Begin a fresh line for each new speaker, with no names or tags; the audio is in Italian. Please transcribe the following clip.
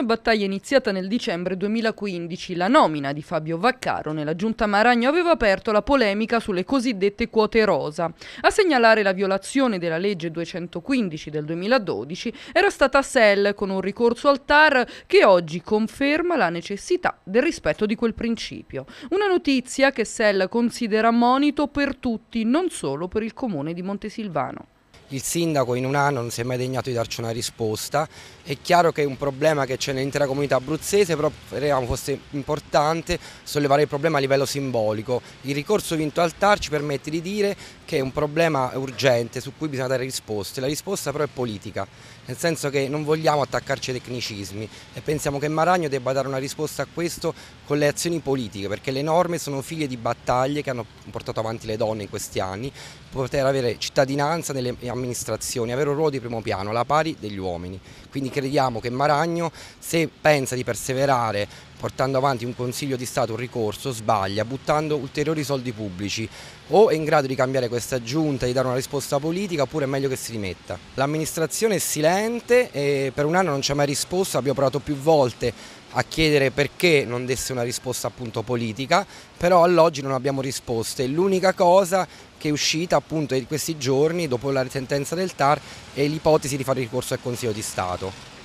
una battaglia iniziata nel dicembre 2015, la nomina di Fabio Vaccaro nella giunta Maragno aveva aperto la polemica sulle cosiddette quote rosa. A segnalare la violazione della legge 215 del 2012 era stata SEL con un ricorso al TAR che oggi conferma la necessità del rispetto di quel principio. Una notizia che SEL considera monito per tutti, non solo per il comune di Montesilvano.
Il sindaco in un anno non si è mai degnato di darci una risposta. È chiaro che è un problema che c'è nell'intera comunità abruzzese, però crediamo fosse importante sollevare il problema a livello simbolico. Il ricorso vinto al TAR ci permette di dire che è un problema urgente su cui bisogna dare risposte. La risposta però è politica, nel senso che non vogliamo attaccarci ai tecnicismi e pensiamo che Maragno debba dare una risposta a questo con le azioni politiche, perché le norme sono figlie di battaglie che hanno portato avanti le donne in questi anni, poter avere cittadinanza nelle amministrazioni amministrazioni, avere un ruolo di primo piano, la pari degli uomini. Quindi crediamo che Maragno, se pensa di perseverare portando avanti un Consiglio di Stato, un ricorso, sbaglia, buttando ulteriori soldi pubblici. O è in grado di cambiare questa giunta, di dare una risposta politica, oppure è meglio che si rimetta. L'amministrazione è silente e per un anno non ci ha mai risposto, abbiamo provato più volte a chiedere perché non desse una risposta appunto politica, però all'oggi non abbiamo risposte. L'unica cosa che è uscita appunto in questi giorni, dopo la sentenza del TAR, è l'ipotesi di fare ricorso al Consiglio di Stato.